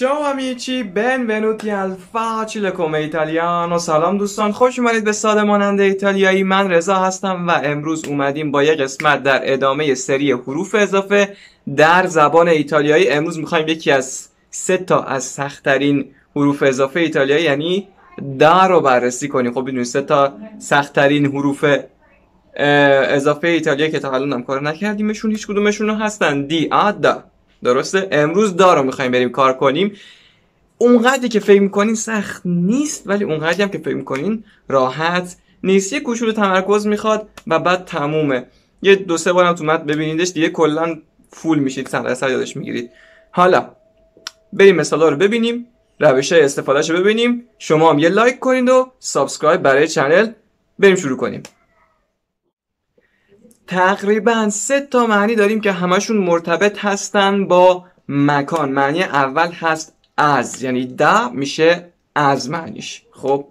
چاو amici, benvenuti al facile come italiano سلام دوستان خوش اومدید به ساده مانند ایتالیایی من رضا هستم و امروز اومدیم با یه قسمت در ادامه سری حروف اضافه در زبان ایتالیایی امروز میخوایم یکی از سه تا از سختترین حروف اضافه ایتالیایی یعنی دا رو بررسی کنیم خب بدونید سه تا سختترین حروف اضافه ایتالیایی که تا حالا هم کار نکردیمشون هیچ کدومشون هستن دی درسته امروز دارو میخوایم بریم کار کنیم اونقدری که فکر میکنین سخت نیست ولی اونقدری هم که فکر میکنین راحت نیست یه کوچولو تمرکز میخواد و بعد تمومه یه دو سه بارم تو متن ببینیدش دیگه کلا فول میشید سر سر یادش میگیرید حالا بریم مثالا رو ببینیم روش های استفادهش رو ببینیم شما هم یه لایک کنید و سابسکرایب برای چنل بریم شروع کنیم تقریبا سه تا معنی داریم که همشون مرتبط هستن با مکان معنی اول هست از یعنی ده میشه از معنیش خب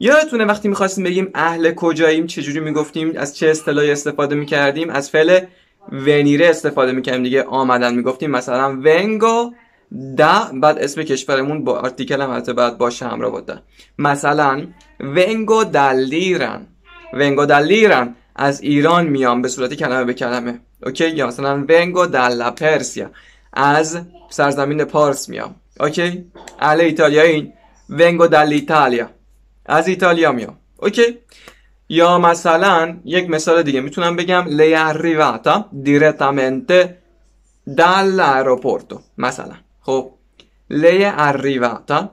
یادتونه وقتی میخواستیم بگیم اهل کجاییم چجوری میگفتیم از چه اصطلاحی استفاده میکردیم از فعل ونیره استفاده میکردیم دیگه آمدن میگفتیم مثلا ونگو ده بعد اسم کشورمون با آرتیکل هم حتی بعد باشه همراه بوده مثلا ونگو دلیرن ونگو دلیرن از ایران میام به صورت کلمه به کلمه اوکی یا مثلا ونگو دلا پرسیا از سرزمین پارس میام اوکی ال ایتالیا این ونگو دل ایتالیا از ایتالیا میام اوکی یا مثلا یک مثال دیگه میتونم بگم لی اریواتا arrivata دال اروپورتو. مثلا خب لی اریواتا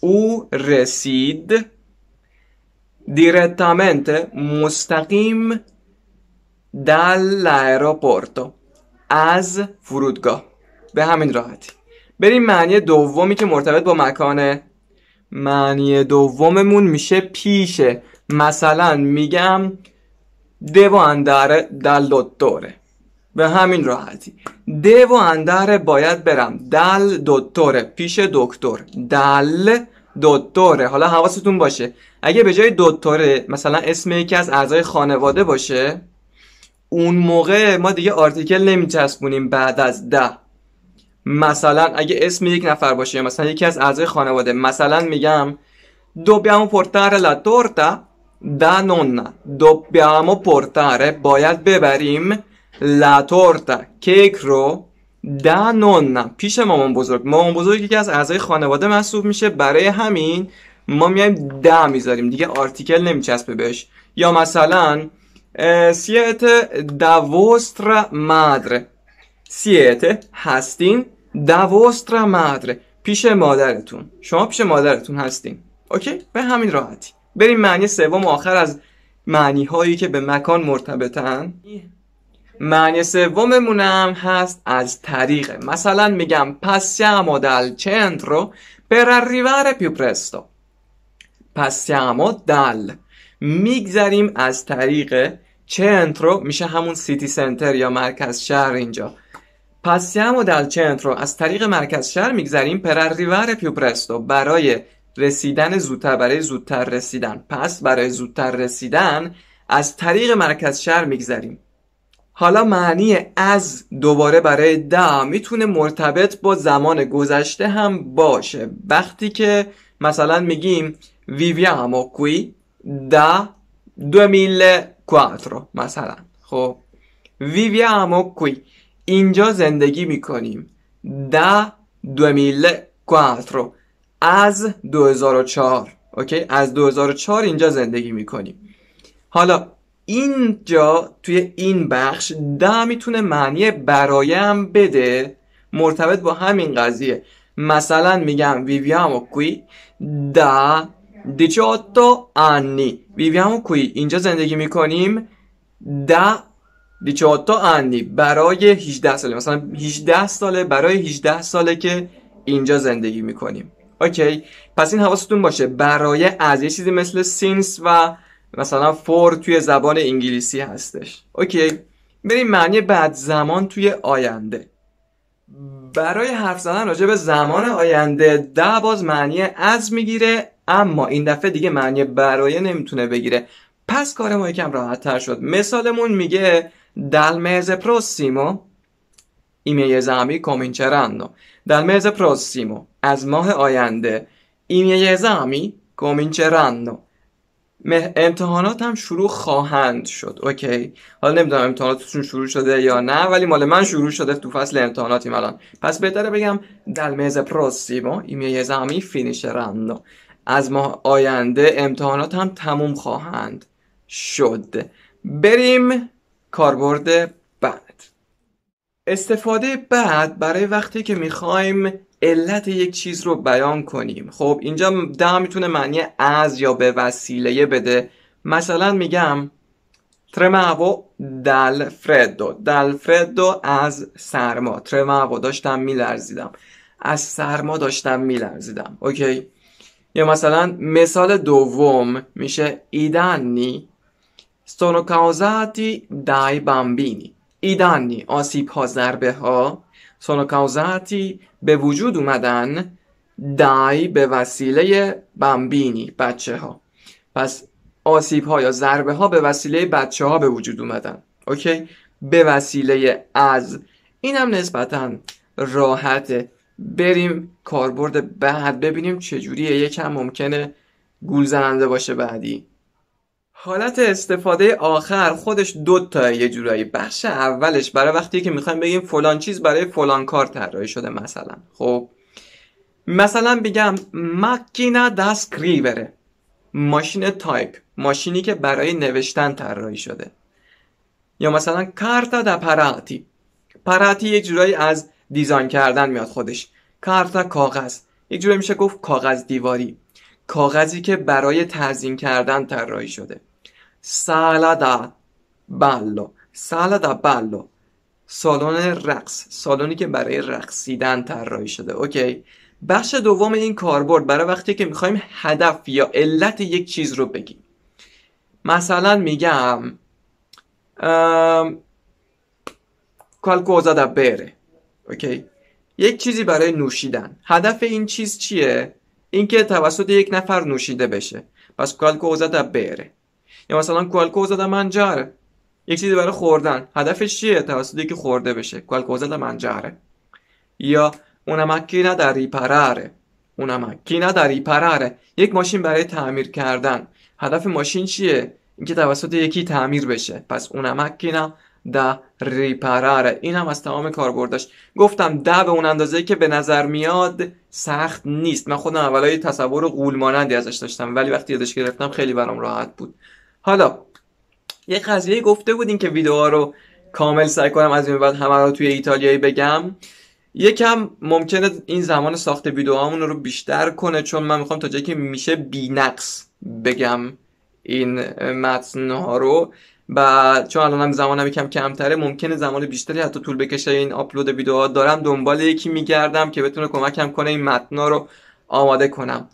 او رسید direttamente مستقیم dall'aeroporto از فرودگاه به همین راحتی بریم معنی دومی که مرتبط با مکانه معنی دوممون میشه پیشه مثلا میگم devo andare dal dottore به همین راحتی devo andare باید برم دل dottore پیش دکتر dal دکتره حالا حواستون باشه اگه به جای دکتره مثلا اسم یکی از اعضای خانواده باشه اون موقع ما دیگه آرتیکل نمیچسبونیم بعد از ده مثلا اگه اسم یک نفر باشه مثلا یکی از اعضای خانواده مثلا میگم dobbiamo portare la torta da nonna dobbiamo portare باید ببریم la کیک رو ده نون پیش مامان بزرگ مامان بزرگ یکی از اعضای خانواده محسوب میشه برای همین ما میایم ده میذاریم دیگه آرتیکل نمیچسبه بهش یا مثلا سیت دوستر مادر سیت هستین دوستر مادر پیش مادرتون شما پیش مادرتون هستین اوکی به همین راحتی بریم معنی سوم آخر از معنی هایی که به مکان مرتبطن معنی سوممون هم هست از طریق مثلا میگم passiamo dal centro پر arrivare پیو پرستو. passiamo dal میگذریم از طریق چنترو میشه همون سیتی سنتر یا مرکز شهر اینجا پسیامو دل چنترو از طریق مرکز شهر میگذریم پر پیو پرستو. برای رسیدن زودتر برای زودتر رسیدن پس برای زودتر رسیدن از طریق مرکز شهر میگذریم حالا معنی از دوباره برای دا میتونه مرتبط با زمان گذشته هم باشه وقتی که مثلا میگیم viviamo کوی دا 2004 مثلا خب ویویامو کوی اینجا زندگی میکنیم دا 2004 از 2004 اوکی از 2004 اینجا زندگی میکنیم حالا اینجا توی این بخش ده میتونه معنی برایم بده مرتبط با همین قضیه مثلا میگم ویویامو کوی دا دیچوتو آنی ویویامو کوی اینجا زندگی میکنیم دا دیچوتو آنی برای 18 ساله مثلا 18 ساله برای 18 ساله که اینجا زندگی میکنیم اوکی پس این حواستون باشه برای از یه چیزی مثل سینس و مثلا فور توی زبان انگلیسی هستش اوکی بریم معنی بعد زمان توی آینده برای حرف زدن راجع به زمان آینده ده باز معنی از میگیره اما این دفعه دیگه معنی برای نمیتونه بگیره پس کار ما یکم راحت تر شد مثالمون میگه دل مز پروسیمو ایمه یه زمی دل مز پروسیمو از ماه آینده ایمه یه زمی امتحانات هم شروع خواهند شد اوکی حالا نمیدونم امتحاناتشون شروع شده یا نه ولی مال من شروع شده تو فصل امتحاناتیم الان پس بهتره بگم دل میز پروسیمو این یه فینیش رندو از ماه آینده امتحانات هم تموم خواهند شد بریم کاربرد بعد استفاده بعد برای وقتی که میخوایم علت یک چیز رو بیان کنیم خب اینجا ده میتونه معنی از یا به وسیله بده مثلا میگم ترمعو دل فردو دل فردو از سرما ترمعو داشتم میلرزیدم از سرما داشتم میلرزیدم اوکی یا مثلا مثال دوم میشه ایدنی سونو کاوزاتی دای بامبینی ایدنی آسیب ها ضربه ها sono به وجود اومدن دای به وسیله بمبینی بچه ها پس آسیب ها یا ضربه ها به وسیله بچه ها به وجود اومدن اوکی به وسیله از اینم هم نسبتا راحته بریم کاربرد بعد ببینیم چجوریه یکم ممکنه گول زننده باشه بعدی حالت استفاده آخر خودش دو تا یه جورایی بخش اولش برای وقتی که میخوایم بگیم فلان چیز برای فلان کار طراحی شده مثلا خب مثلا بگم ماکینا دست ماشین تایپ ماشینی که برای نوشتن طراحی شده یا مثلا کارتا دا پراتی پراتی جورایی از دیزاین کردن میاد خودش کارتا کاغذ یک جورایی میشه گفت کاغذ دیواری کاغذی که برای تزیین کردن طراحی شده sala da بالو سالن رقص سالنی که برای رقصیدن طراحی شده اوکی بخش دوم این کاربرد برای وقتی که میخوایم هدف یا علت یک چیز رو بگیم مثلا میگم کالکوزا دا بره اوکی یک چیزی برای نوشیدن هدف این چیز چیه اینکه توسط یک نفر نوشیده بشه پس کالکوزا دا بره یا مثلا کوالکو زدم منجره یک چیزی برای خوردن هدفش چیه توسط که خورده بشه کوالکو زدم منجره یا اون مکینه در ریپراره اونم مکینه در ریپراره یک ماشین برای تعمیر کردن هدف ماشین چیه اینکه توسط یکی تعمیر بشه پس اون مکینه دا ریپراره این هم از تمام کاربردش گفتم ده به اون اندازه که به نظر میاد سخت نیست من خودم اولای تصور قول ازش داشتم ولی وقتی یادش گرفتم خیلی برام راحت بود حالا یه قضیه گفته بودین که ویدیوها رو کامل سعی کنم از این بعد همه رو توی ایتالیایی بگم یکم ممکنه این زمان ساخت ویدیوهامون رو بیشتر کنه چون من میخوام تا جایی که میشه نقص بگم این متن ها رو و چون الان هم زمانم یکم کمتره ممکنه زمان بیشتری حتی طول بکشه این آپلود ویدیوها دارم دنبال یکی میگردم که بتونه کمکم کنه این متن رو آماده کنم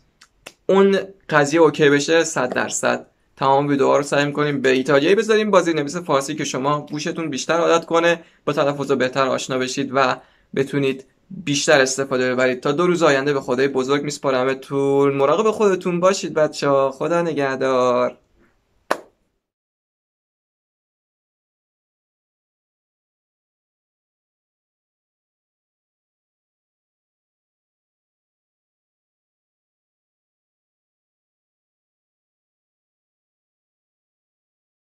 اون قضیه اوکی بشه 100 درصد تمام ویدیوها رو سعی کنیم به ایتالیایی بذاریم بازی نویس فارسی که شما گوشتون بیشتر عادت کنه با تلفظ بهتر آشنا بشید و بتونید بیشتر استفاده ببرید تا دو روز آینده به خدای بزرگ میسپارمتون مراقب خودتون باشید بچه ها خدا نگهدار